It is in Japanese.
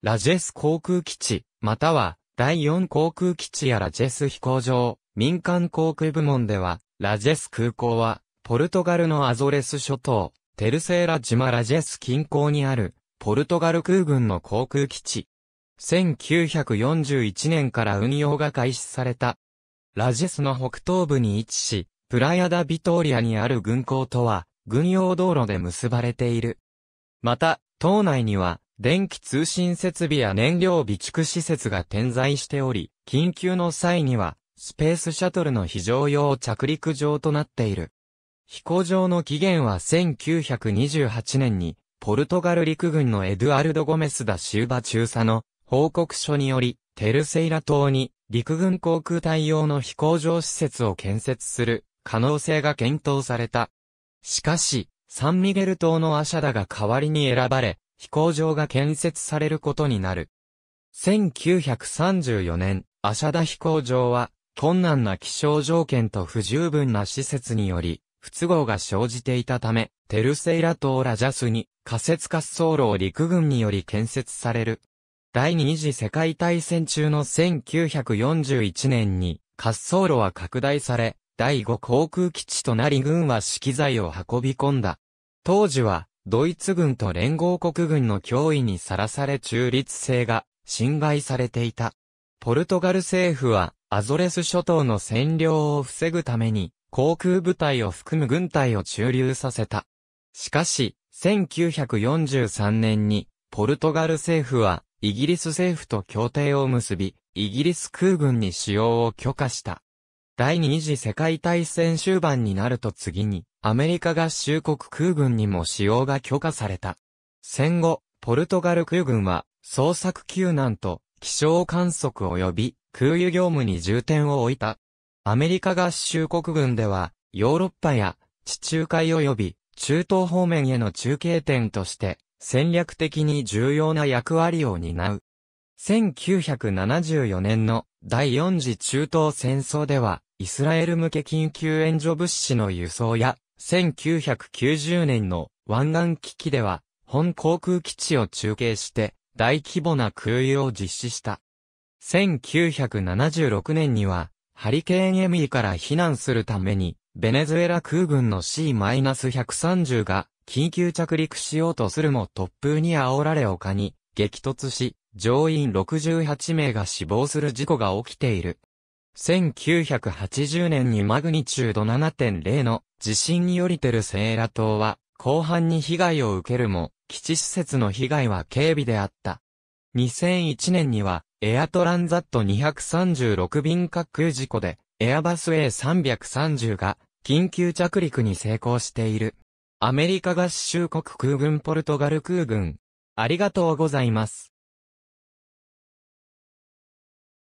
ラジェス航空基地、または、第4航空基地やラジェス飛行場、民間航空部門では、ラジェス空港は、ポルトガルのアゾレス諸島、テルセーラ島ラジェス近郊にある、ポルトガル空軍の航空基地。1941年から運用が開始された。ラジェスの北東部に位置し、プラヤダ・ビトーリアにある軍港とは、軍用道路で結ばれている。また、島内には、電気通信設備や燃料備蓄施設が点在しており、緊急の際には、スペースシャトルの非常用着陸場となっている。飛行場の起源は1928年に、ポルトガル陸軍のエドゥアルド・ゴメス・ダ・シューバ中佐の報告書により、テルセイラ島に陸軍航空隊用の飛行場施設を建設する可能性が検討された。しかし、サンミゲル島のアシャダが代わりに選ばれ、飛行場が建設されることになる。1934年、アシャダ飛行場は、困難な気象条件と不十分な施設により、不都合が生じていたため、テルセイラ島ラジャスに仮設滑走路を陸軍により建設される。第二次世界大戦中の1941年に滑走路は拡大され、第5航空基地となり軍は資機材を運び込んだ。当時はドイツ軍と連合国軍の脅威にさらされ中立性が侵害されていた。ポルトガル政府は、アゾレス諸島の占領を防ぐために、航空部隊を含む軍隊を駐留させた。しかし、1943年に、ポルトガル政府は、イギリス政府と協定を結び、イギリス空軍に使用を許可した。第二次世界大戦終盤になると次に、アメリカ合衆国空軍にも使用が許可された。戦後、ポルトガル空軍は、捜索救難と気象観測及び空輸業務に重点を置いた。アメリカ合衆国軍では、ヨーロッパや地中海及び中東方面への中継点として、戦略的に重要な役割を担う。1974年の第4次中東戦争では、イスラエル向け緊急援助物資の輸送や、1990年の湾岸危機では、本航空基地を中継して、大規模な空輸を実施した。1976年には、ハリケーンエミーから避難するために、ベネズエラ空軍の C-130 が緊急着陸しようとするも突風に煽られ丘に激突し、乗員68名が死亡する事故が起きている。1980年にマグニチュード7.0の地震によりてるセーラ島は、後半に被害を受けるも、基地施設の被害は軽微であった。2001年には、エアトランザット236便滑空事故で、エアバス A330 が緊急着陸に成功している。アメリカ合衆国空軍ポルトガル空軍。ありがとうございます。